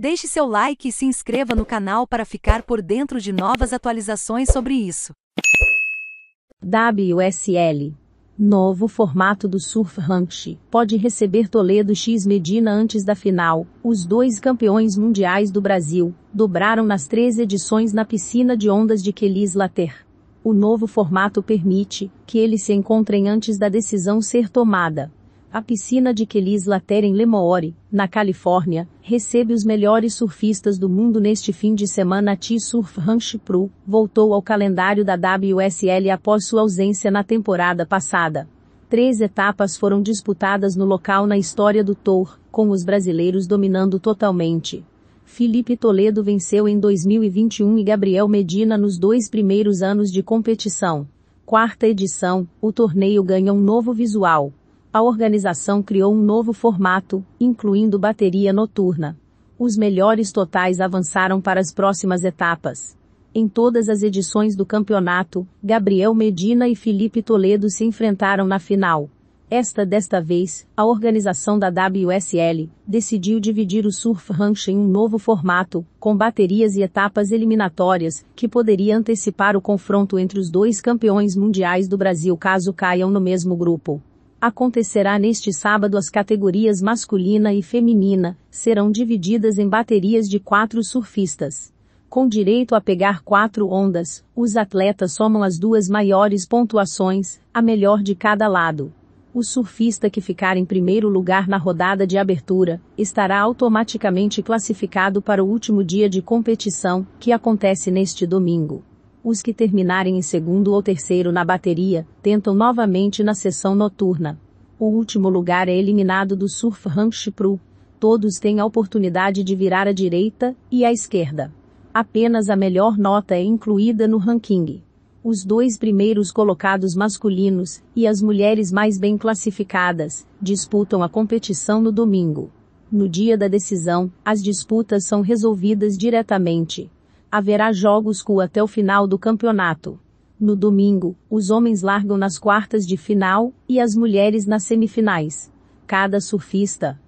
Deixe seu like e se inscreva no canal para ficar por dentro de novas atualizações sobre isso. WSL Novo formato do Surf Ranch pode receber Toledo X Medina antes da final. Os dois campeões mundiais do Brasil dobraram nas três edições na piscina de ondas de Kelis Later. O novo formato permite que eles se encontrem antes da decisão ser tomada. A piscina de Kelis Later em Lemoore, na Califórnia, recebe os melhores surfistas do mundo neste fim de semana. A T-Surf Ranch Pro voltou ao calendário da WSL após sua ausência na temporada passada. Três etapas foram disputadas no local na história do Tour, com os brasileiros dominando totalmente. Felipe Toledo venceu em 2021 e Gabriel Medina nos dois primeiros anos de competição. Quarta edição, o torneio ganha um novo visual a organização criou um novo formato, incluindo bateria noturna. Os melhores totais avançaram para as próximas etapas. Em todas as edições do campeonato, Gabriel Medina e Felipe Toledo se enfrentaram na final. Esta desta vez, a organização da WSL decidiu dividir o Surf Ranch em um novo formato, com baterias e etapas eliminatórias, que poderia antecipar o confronto entre os dois campeões mundiais do Brasil caso caiam no mesmo grupo. Acontecerá neste sábado as categorias masculina e feminina serão divididas em baterias de quatro surfistas. Com direito a pegar quatro ondas, os atletas somam as duas maiores pontuações, a melhor de cada lado. O surfista que ficar em primeiro lugar na rodada de abertura estará automaticamente classificado para o último dia de competição, que acontece neste domingo. Os que terminarem em segundo ou terceiro na bateria, tentam novamente na sessão noturna. O último lugar é eliminado do Surf Ranch Pro. Todos têm a oportunidade de virar à direita e à esquerda. Apenas a melhor nota é incluída no ranking. Os dois primeiros colocados masculinos e as mulheres mais bem classificadas disputam a competição no domingo. No dia da decisão, as disputas são resolvidas diretamente. Haverá jogos cu até o final do campeonato. No domingo, os homens largam nas quartas de final e as mulheres nas semifinais. Cada surfista